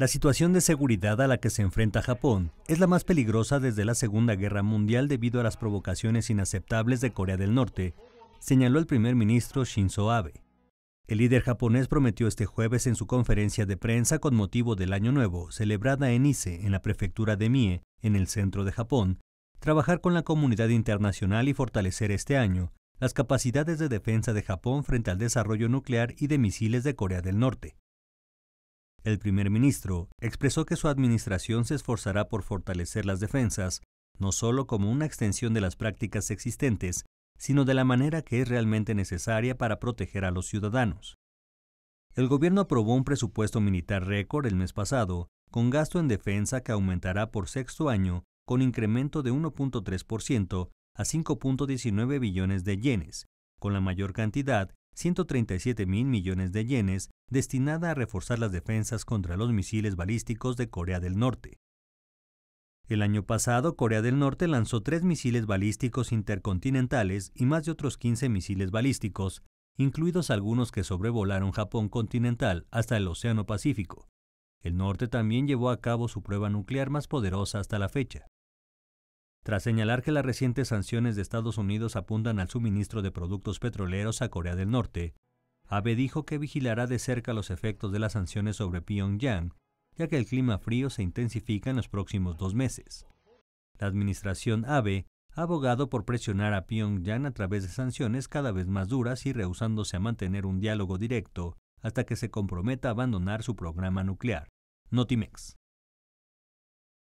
La situación de seguridad a la que se enfrenta Japón es la más peligrosa desde la Segunda Guerra Mundial debido a las provocaciones inaceptables de Corea del Norte, señaló el primer ministro Shinzo Abe. El líder japonés prometió este jueves en su conferencia de prensa con motivo del Año Nuevo, celebrada en Ise, en la prefectura de Mie, en el centro de Japón, trabajar con la comunidad internacional y fortalecer este año las capacidades de defensa de Japón frente al desarrollo nuclear y de misiles de Corea del Norte. El primer ministro expresó que su administración se esforzará por fortalecer las defensas, no solo como una extensión de las prácticas existentes, sino de la manera que es realmente necesaria para proteger a los ciudadanos. El gobierno aprobó un presupuesto militar récord el mes pasado, con gasto en defensa que aumentará por sexto año con incremento de 1.3% a 5.19 billones de yenes, con la mayor cantidad 137 mil millones de yenes destinada a reforzar las defensas contra los misiles balísticos de Corea del Norte. El año pasado, Corea del Norte lanzó tres misiles balísticos intercontinentales y más de otros 15 misiles balísticos, incluidos algunos que sobrevolaron Japón continental hasta el Océano Pacífico. El norte también llevó a cabo su prueba nuclear más poderosa hasta la fecha tras señalar que las recientes sanciones de Estados Unidos apuntan al suministro de productos petroleros a Corea del Norte, Abe dijo que vigilará de cerca los efectos de las sanciones sobre Pyongyang, ya que el clima frío se intensifica en los próximos dos meses. La administración Abe ha abogado por presionar a Pyongyang a través de sanciones cada vez más duras y rehusándose a mantener un diálogo directo hasta que se comprometa a abandonar su programa nuclear. Notimex.